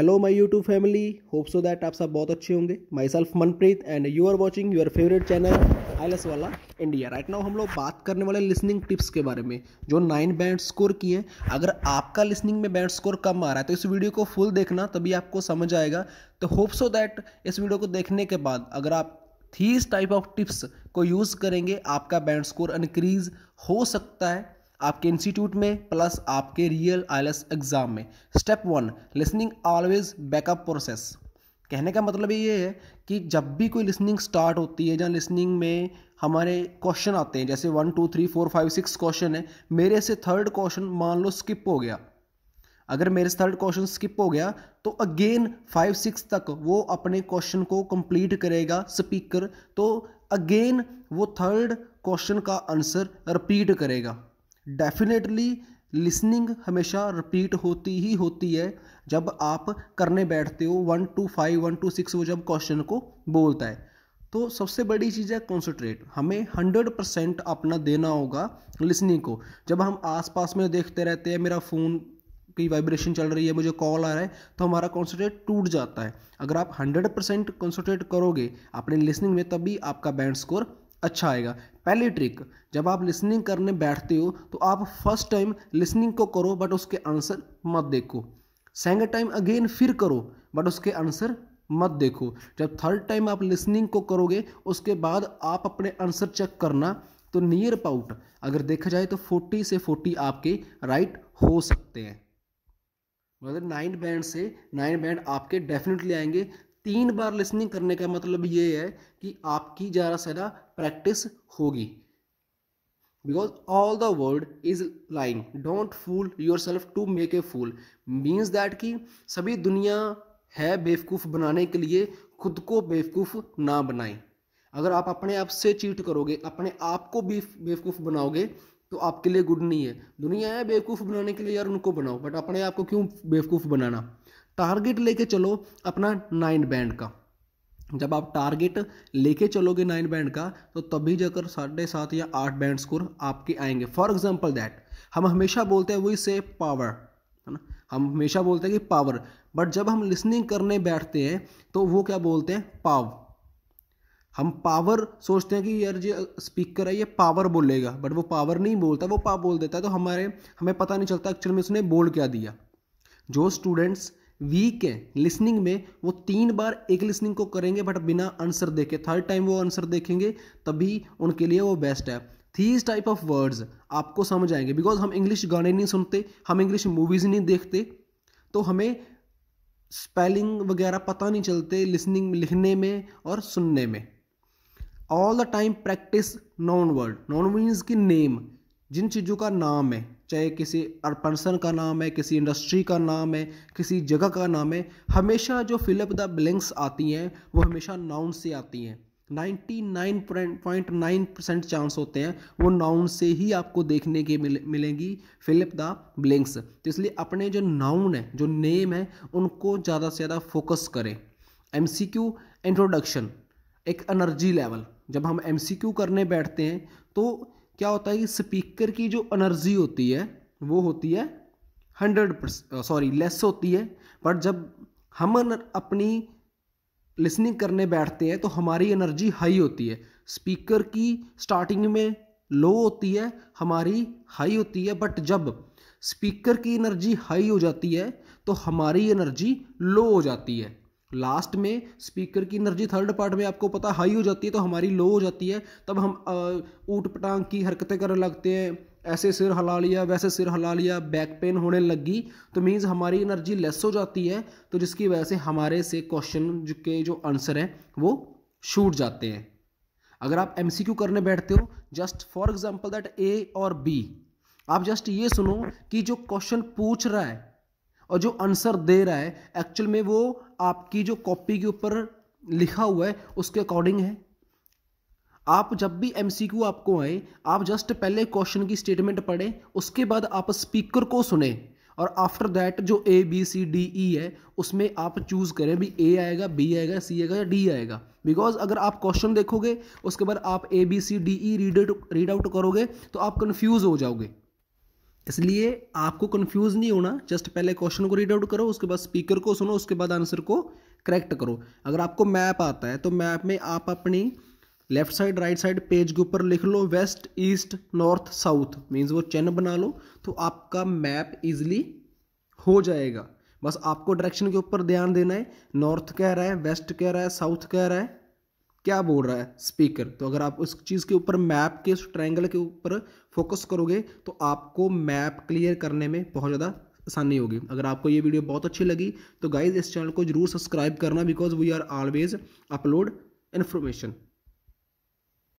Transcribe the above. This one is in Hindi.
hello my YouTube family hope so that आप सब बहुत अच्छे होंगे myself Manpreet and you are watching your favourite channel I वाला इंडिया राइट नाउ हम लोग बात करने वाले लिसनिंग टिप्स के बारे में जो नाइन बैंड स्कोर किए हैं अगर आपका लिसनिंग में बैंड स्कोर कम आ रहा है तो इस वीडियो को फुल देखना तभी आपको समझ आएगा तो होप सो दैट इस वीडियो को देखने के बाद अगर आप थीस टाइप ऑफ टिप्स को यूज़ करेंगे आपका बैंड स्कोर इनक्रीज हो सकता है आपके इंस्टीट्यूट में प्लस आपके रियल आई एग्ज़ाम में step one listening always backup process कहने का मतलब ये है कि जब भी कोई लिसनिंग स्टार्ट होती है जहाँ लिसनिंग में हमारे क्वेश्चन आते हैं जैसे one two three four five six question है मेरे से थर्ड क्वेश्चन मान लो स्किप हो गया अगर मेरे से थर्ड क्वेश्चन स्किप हो गया तो अगेन फाइव सिक्स तक वो अपने क्वेश्चन को कंप्लीट करेगा स्पीकर तो अगेन वो थर्ड क्वेश्चन का आंसर रिपीट करेगा डेफिनेटली लिसनिंग हमेशा रिपीट होती ही होती है जब आप करने बैठते हो one two five one two six वो जब क्वेश्चन को बोलता है तो सबसे बड़ी चीज़ है कॉन्सेंट्रेट हमें हंड्रेड परसेंट अपना देना होगा लिसनिंग को जब हम आसपास में देखते रहते हैं मेरा फ़ोन की वाइब्रेशन चल रही है मुझे कॉल आ रहा है तो हमारा कॉन्सेंट्रेट टूट जाता है अगर आप हंड्रेड परसेंट कॉन्सनट्रेट करोगे अपने लिसनिंग में तभी आपका बैंड स्कोर अच्छा आएगा पहली ट्रिक जब आप लिसनिंग करने बैठते हो तो आप फर्स्ट टाइम लिसनिंग को करो बट उसके आंसर मत देखो सेकेंड टाइम अगेन फिर करो बट उसके आंसर मत देखो जब थर्ड टाइम आप लिसनिंग को करोगे उसके बाद आप अपने आंसर चेक करना तो नियर अबाउट अगर देखा जाए तो 40 से 40 आपके राइट हो सकते हैं मतलब नाइन बैंड से नाइन बैंड आपके डेफिनेटली आएंगे तीन बार लिसनिंग करने का मतलब ये है कि आपकी ज़्यादा से ज़्यादा प्रैक्टिस होगी because all the world is lying don't fool yourself to make a fool means that कि सभी दुनिया है बेवकूफ़ बनाने के लिए खुद को बेवकूफ़ ना बनाएं अगर आप अपने आप से चीट करोगे अपने आप को भी बेवकूफ़ बनाओगे तो आपके लिए गुड नहीं है दुनिया है बेवकूफ़ बनाने के लिए यार उनको बनाओ बट अपने आप को क्यों बेवकूफ़ बनाना टारगेट लेके चलो अपना नाइन बैंड का जब आप टारगेट लेके चलोगे नाइन बैंड का तो तभी जाकर साढ़े सात या आठ बैंड स्कोर आपके आएंगे फॉर एग्जाम्पल दैट हम हमेशा बोलते हैं वही से पावर है ना हम हमेशा बोलते हैं कि पावर बट जब हम लिसनिंग करने बैठते हैं तो वो क्या बोलते हैं पाव हम पावर सोचते हैं कि यार ये स्पीकर है ये पावर बोलेगा बट वो पावर नहीं बोलता वो पाव बोल देता है तो हमारे हमें पता नहीं चलता एक्चुअल में उसने बोल क्या दिया जो स्टूडेंट्स वीक है लिसनिंग में वो तीन बार एक लिसनिंग को करेंगे बट बिना आंसर देखे थर्ड टाइम वो आंसर देखेंगे तभी उनके लिए वो बेस्ट है थीज टाइप ऑफ वर्ड्स आपको समझ आएंगे बिकॉज हम इंग्लिश गाने नहीं सुनते हम इंग्लिश मूवीज़ नहीं देखते तो हमें स्पेलिंग वगैरह पता नहीं चलते लिसनिंग लिखने में और सुनने में all the time practice non word non means की नेम जिन चीज़ों का नाम है चाहे किसी पर्सन का नाम है किसी इंडस्ट्री का नाम है किसी जगह का नाम है हमेशा जो फिलअप द ब्लैंक्स आती हैं वो हमेशा नाउन से आती हैं 99.9 परसेंट चांस होते हैं वो नाउन से ही आपको देखने के मिले, मिलेंगी फिलिप द ब्लिंक्स तो इसलिए अपने जो नाउन है जो नेम है उनको ज़्यादा से ज़्यादा फोकस करें एम सी क्यू इंट्रोडक्शन एक एनर्जी लेवल जब हम एम सी क्यू करने बैठते हैं तो क्या होता है कि स्पीकर की जो एनर्जी होती है वो होती है हंड्रेड सॉरी लेस होती है बट जब हम अपनी लिसनिंग करने बैठते हैं तो हमारी एनर्जी हाई होती है स्पीकर की स्टार्टिंग में लो होती है हमारी हाई होती है बट जब स्पीकर की एनर्जी हाई हो जाती है तो हमारी एनर्जी लो हो जाती है लास्ट में स्पीकर की एनर्जी थर्ड पार्ट में आपको पता हाई हो जाती है तो हमारी लो हो जाती है तब हम ऊट पटांग की हरकतें करने लगते हैं ऐसे सिर हिला लिया वैसे सिर हिला लिया बैक पेन होने लगी तो मीन्स हमारी एनर्जी लेस हो जाती है तो जिसकी वजह से हमारे से क्वेश्चन के जो आंसर हैं वो छूट जाते हैं अगर आप एम करने बैठते हो just for example that A और बी आप जस्ट ये सुनो कि जो क्वेश्चन पूछ रहा है और जो आंसर दे रहा है एक्चुअल में वो आपकी जो कॉपी के ऊपर लिखा हुआ है उसके अकॉर्डिंग है आप जब भी एम आपको आए आप जस्ट पहले क्वेश्चन की स्टेटमेंट पढ़ें उसके बाद आप स्पीकर को सुने और आफ्टर दैट जो ए बी सी डी ई है उसमें आप चूज़ करें भी ए आएगा बी आएगा सी आएगा या डी आएगा बिकॉज अगर आप क्वेश्चन देखोगे उसके बाद आप A B C D E read read out करोगे तो आप कन्फ्यूज़ हो जाओगे इसलिए आपको कंफ्यूज नहीं होना जस्ट पहले क्वेश्चन को रीड आउट करो उसके बाद स्पीकर को सुनो उसके बाद आंसर को करेक्ट करो अगर आपको मैप आता है तो मैप में आप अपनी left side right side page के ऊपर लिख लो west east north south means वो चिन्ह बना लो तो आपका मैप ईजिली हो जाएगा बस आपको डायरेक्शन के ऊपर ध्यान देना है नॉर्थ कह रहा है वेस्ट कह रहा है साउथ कह रहा है क्या बोल रहा है स्पीकर तो अगर आप उस चीज़ के ऊपर मैप के उस ट्रायंगल के ऊपर फोकस करोगे तो आपको मैप क्लियर करने में बहुत ज़्यादा आसानी होगी अगर आपको ये वीडियो बहुत अच्छी लगी तो गाइज इस चैनल को जरूर सब्सक्राइब करना because we are always upload information